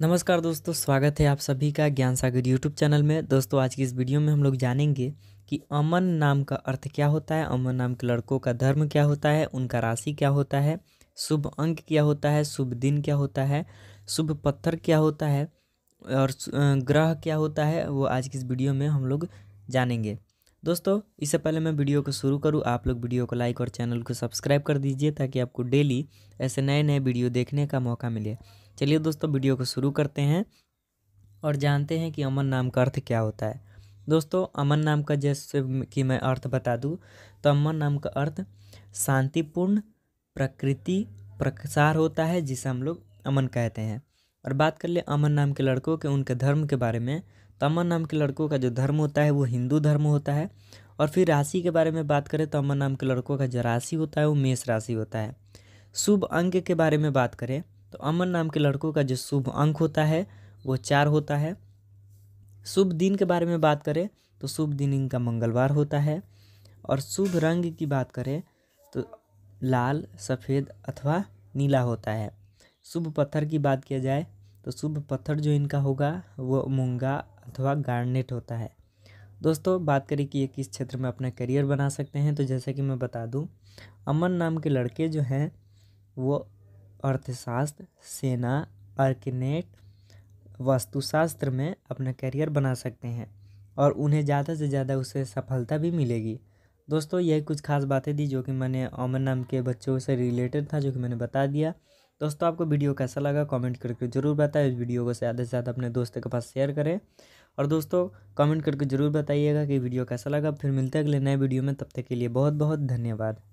नमस्कार दोस्तों स्वागत है आप सभी का ज्ञान सागर यूट्यूब चैनल में दोस्तों आज की इस वीडियो में हम लोग जानेंगे कि अमन नाम का अर्थ क्या होता है अमन नाम के लड़कों का धर्म क्या होता है उनका राशि क्या होता है शुभ अंक क्या होता है शुभ दिन क्या होता है शुभ पत्थर क्या होता है और ग्रह क्या होता है वो आज की इस वीडियो में हम लोग जानेंगे दोस्तों इससे पहले मैं वीडियो को शुरू करूँ आप लोग वीडियो को लाइक और चैनल को सब्सक्राइब कर दीजिए ताकि आपको डेली ऐसे नए नए वीडियो देखने का मौका मिले चलिए दोस्तों वीडियो को शुरू करते हैं और जानते हैं कि अमन नाम का अर्थ क्या होता है दोस्तों अमन नाम का जैसे कि मैं अर्थ बता दूँ तो अमन नाम का अर्थ शांतिपूर्ण प्रकृति प्रसार होता है जिसे हम लोग अमन कहते हैं और बात कर ले अमन नाम के लड़कों के उनके धर्म के बारे में तो अमन नाम के लड़कों का जो धर्म होता है वो हिंदू धर्म होता है और फिर राशि के बारे में बात करें तो अमन नाम के लड़कों का जो राशि होता है वो मेष राशि होता है शुभ अंग के बारे में बात करें तो अमन नाम के लड़कों का जो शुभ अंक होता है वो चार होता है शुभ दिन के बारे में बात करें तो शुभ दिन इनका मंगलवार होता है और शुभ रंग की बात करें तो लाल सफ़ेद अथवा नीला होता है शुभ पत्थर की बात किया जाए तो शुभ पत्थर जो इनका होगा वो मूंगा अथवा गार्नेट होता है दोस्तों बात करें कि ये किस क्षेत्र में अपना करियर बना सकते हैं तो जैसे कि मैं बता दूं अमन नाम के लड़के जो हैं वो अर्थशास्त्र सेना आर्किनेट वास्तुशास्त्र में अपना करियर बना सकते हैं और उन्हें ज़्यादा से ज़्यादा उससे सफलता भी मिलेगी दोस्तों यह कुछ खास बातें थी जो कि मैंने अमन नाम के बच्चों से रिलेटेड था जो कि मैंने बता दिया दोस्तों आपको वीडियो कैसा लगा कमेंट करके ज़रूर बताएं इस वीडियो को ज़्यादा से ज़्यादा अपने दोस्तों के पास शेयर करें और दोस्तों कमेंट करके ज़रूर बताइएगा कि वीडियो कैसा लगा फिर मिलते हैं अगले नए वीडियो में तब तक के लिए बहुत बहुत धन्यवाद